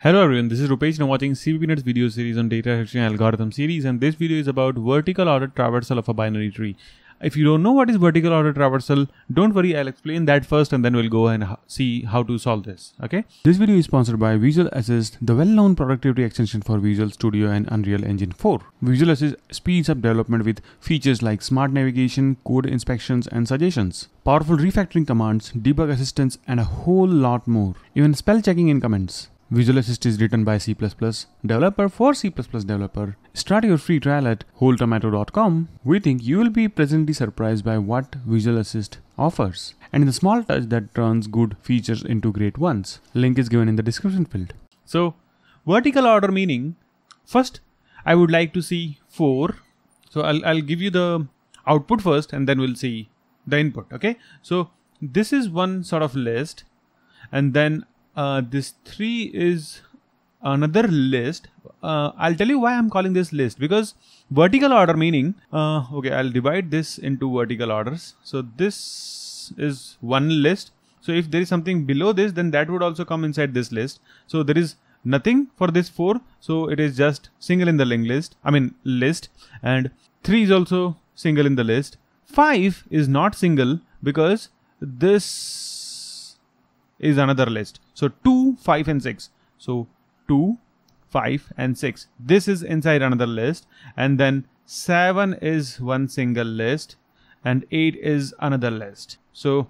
Hello everyone, this is Rupesh and I'm watching CVP video series on data history and algorithm series and this video is about vertical order traversal of a binary tree. If you don't know what is vertical order traversal, don't worry, I'll explain that first and then we'll go and see how to solve this, okay? This video is sponsored by Visual Assist, the well-known productivity extension for Visual Studio and Unreal Engine 4. Visual Assist speeds up development with features like smart navigation, code inspections, and suggestions, powerful refactoring commands, debug assistance, and a whole lot more. Even spell checking in comments. Visual Assist is written by C++ developer for C++ developer. Start your free trial at wholetomato.com. We think you will be pleasantly surprised by what Visual Assist offers and the small touch that turns good features into great ones. Link is given in the description field. So, vertical order meaning first I would like to see 4. So I'll, I'll give you the output first and then we'll see the input. Okay. So this is one sort of list and then uh, this 3 is another list. Uh, I'll tell you why I'm calling this list because vertical order meaning, uh, okay, I'll divide this into vertical orders. So this is one list. So if there is something below this, then that would also come inside this list. So there is nothing for this four. So it is just single in the linked list. I mean list and three is also single in the list. Five is not single because this is another list. So 2, 5 and 6. So 2, 5 and 6. This is inside another list and then 7 is one single list and 8 is another list. So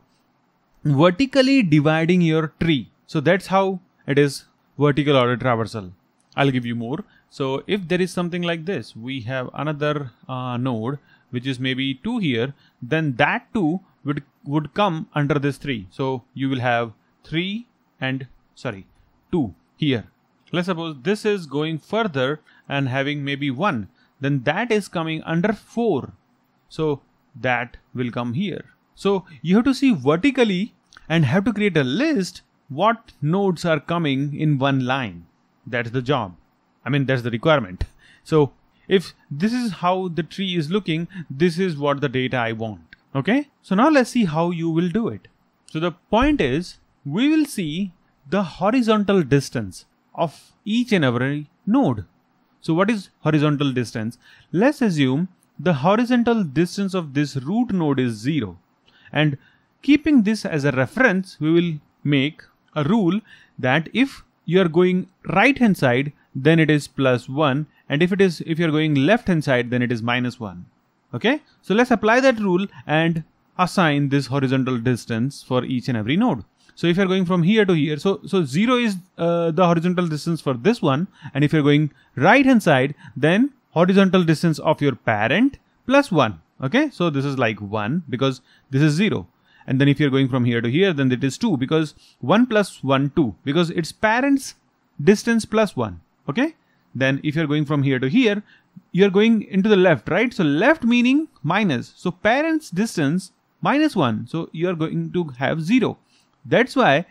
vertically dividing your tree. So that's how it is vertical order traversal. I'll give you more. So if there is something like this, we have another uh, node which is maybe 2 here, then that 2 would, would come under this 3. So you will have 3 and sorry 2 here let's suppose this is going further and having maybe 1 then that is coming under 4 so that will come here so you have to see vertically and have to create a list what nodes are coming in one line that's the job i mean that's the requirement so if this is how the tree is looking this is what the data i want okay so now let's see how you will do it so the point is we will see the horizontal distance of each and every node. So what is horizontal distance? Let's assume the horizontal distance of this root node is 0 and keeping this as a reference we will make a rule that if you are going right hand side then it is plus 1 and if it is if you are going left hand side then it is minus 1 okay so let's apply that rule and assign this horizontal distance for each and every node so if you're going from here to here, so so zero is uh, the horizontal distance for this one, and if you're going right hand side, then horizontal distance of your parent plus one. Okay, so this is like one because this is zero, and then if you're going from here to here, then it is two because one plus one two because it's parents distance plus one. Okay, then if you're going from here to here, you're going into the left, right? So left meaning minus. So parents distance minus 1. So you are going to have 0. That's why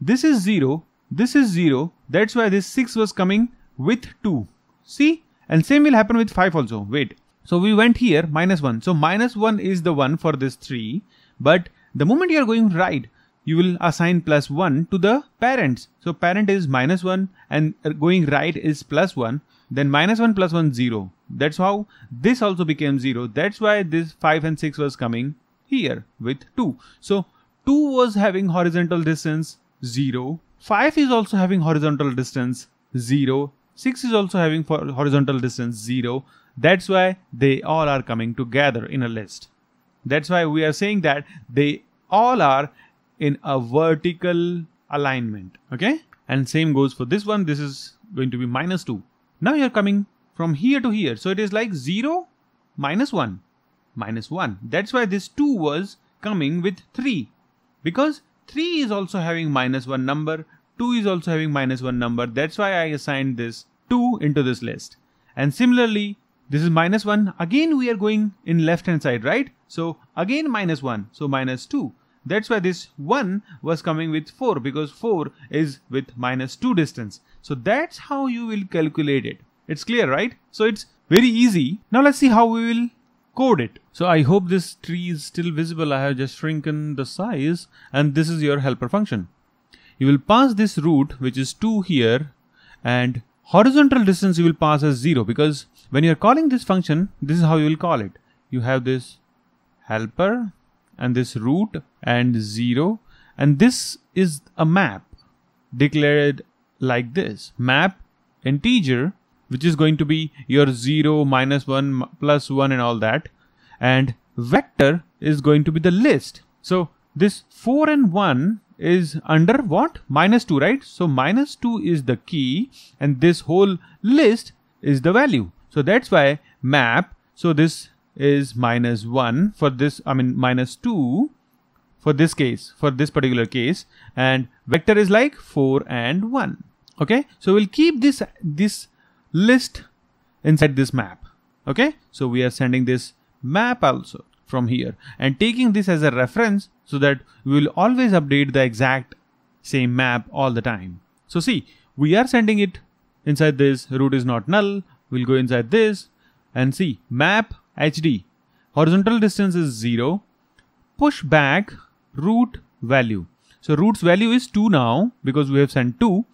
this is 0, this is 0. That's why this 6 was coming with 2. See? And same will happen with 5 also. Wait. So we went here minus 1. So minus 1 is the 1 for this 3. But the moment you are going right, you will assign plus 1 to the parents. So parent is minus 1 and going right is plus 1. Then minus 1 plus 1 0. That's how this also became 0. That's why this 5 and 6 was coming here with 2. So 2 was having horizontal distance 0, 5 is also having horizontal distance 0, 6 is also having horizontal distance 0. That's why they all are coming together in a list. That's why we are saying that they all are in a vertical alignment. Okay. And same goes for this one. This is going to be minus 2. Now you're coming from here to here. So it is like 0 minus 1 minus 1. That's why this 2 was coming with 3 because 3 is also having minus 1 number, 2 is also having minus 1 number. That's why I assigned this 2 into this list. And similarly, this is minus 1. Again, we are going in left hand side, right? So again minus 1, so minus 2. That's why this 1 was coming with 4 because 4 is with minus 2 distance. So that's how you will calculate it. It's clear, right? So it's very easy. Now let's see how we will code it. So I hope this tree is still visible. I have just shrunken the size and this is your helper function. You will pass this root which is 2 here and horizontal distance you will pass as 0 because when you are calling this function this is how you will call it. You have this helper and this root and 0 and this is a map declared like this map integer which is going to be your 0, minus 1, plus 1 and all that. And vector is going to be the list. So this 4 and 1 is under what? Minus 2, right? So minus 2 is the key and this whole list is the value. So that's why map, so this is minus 1 for this, I mean minus 2 for this case, for this particular case and vector is like 4 and 1. Okay, so we'll keep this, this list inside this map okay so we are sending this map also from here and taking this as a reference so that we will always update the exact same map all the time so see we are sending it inside this root is not null we'll go inside this and see map hd horizontal distance is 0 push back root value so root's value is 2 now because we have sent 2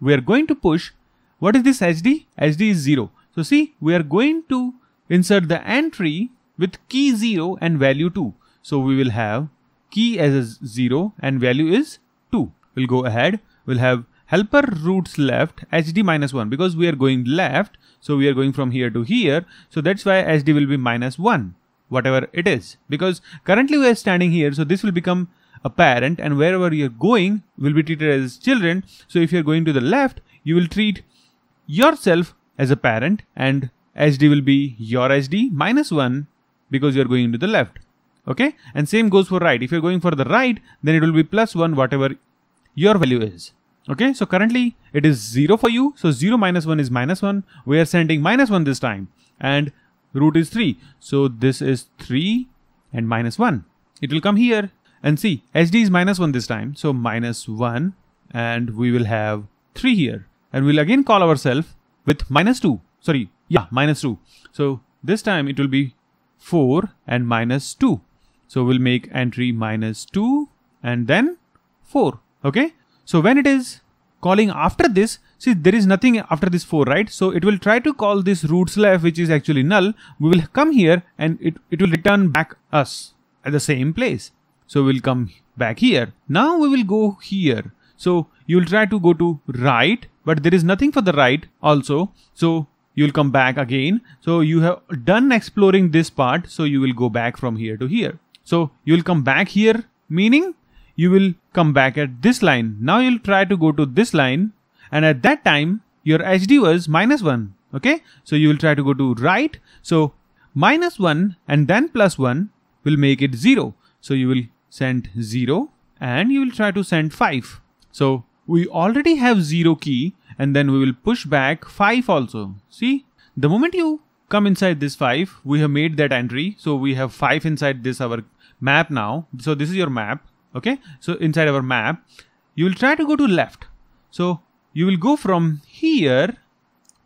we are going to push what is this HD? HD is 0. So see, we are going to insert the entry with key 0 and value 2. So we will have key as 0 and value is 2. We'll go ahead. We'll have helper roots left hd minus 1 because we are going left. So we are going from here to here. So that's why hd will be minus 1 whatever it is because currently we are standing here. So this will become a parent and wherever you're going will be treated as children. So if you're going to the left, you will treat yourself as a parent and SD will be your SD minus 1 because you're going to the left. Okay. And same goes for right. If you're going for the right, then it will be plus 1 whatever your value is. Okay. So currently it is 0 for you. So 0 minus 1 is minus 1. We are sending minus 1 this time. And root is 3. So this is 3 and minus 1. It will come here and see SD is minus 1 this time. So minus 1 and we will have 3 here and we'll again call ourselves with minus 2. Sorry, yeah, minus 2. So this time it will be 4 and minus 2. So we'll make entry minus 2 and then 4. Okay. So when it is calling after this, see there is nothing after this 4, right? So it will try to call this roots left, which is actually null. We will come here and it, it will return back us at the same place. So we'll come back here. Now we will go here. So you'll try to go to right but there is nothing for the right also so you'll come back again so you have done exploring this part so you will go back from here to here so you'll come back here meaning you will come back at this line now you'll try to go to this line and at that time your hd was minus 1 okay so you will try to go to right so minus 1 and then plus 1 will make it 0 so you will send 0 and you will try to send 5 so we already have 0 key and then we will push back 5 also. See, the moment you come inside this 5, we have made that entry. So we have 5 inside this our map now. So this is your map. Okay, so inside our map, you will try to go to left. So you will go from here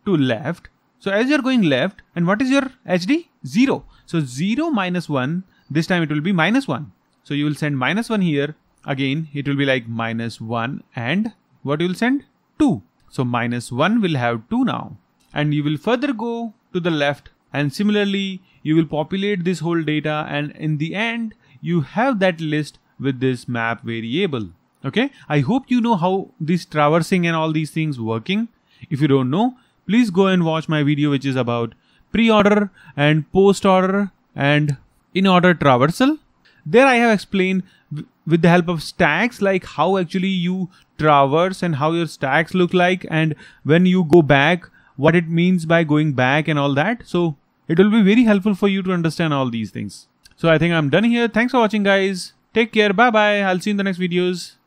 to left. So as you're going left, and what is your HD? 0. So 0 minus 1, this time it will be minus 1. So you will send minus 1 here, Again, it will be like minus 1 and what you will send? 2. So minus 1 will have 2 now. And you will further go to the left and similarly you will populate this whole data and in the end you have that list with this map variable. Okay, I hope you know how this traversing and all these things working. If you don't know, please go and watch my video which is about pre-order and post-order and in-order traversal there I have explained with the help of stacks like how actually you traverse and how your stacks look like and when you go back what it means by going back and all that. So it will be very helpful for you to understand all these things. So I think I'm done here. Thanks for watching guys. Take care. Bye bye. I'll see you in the next videos.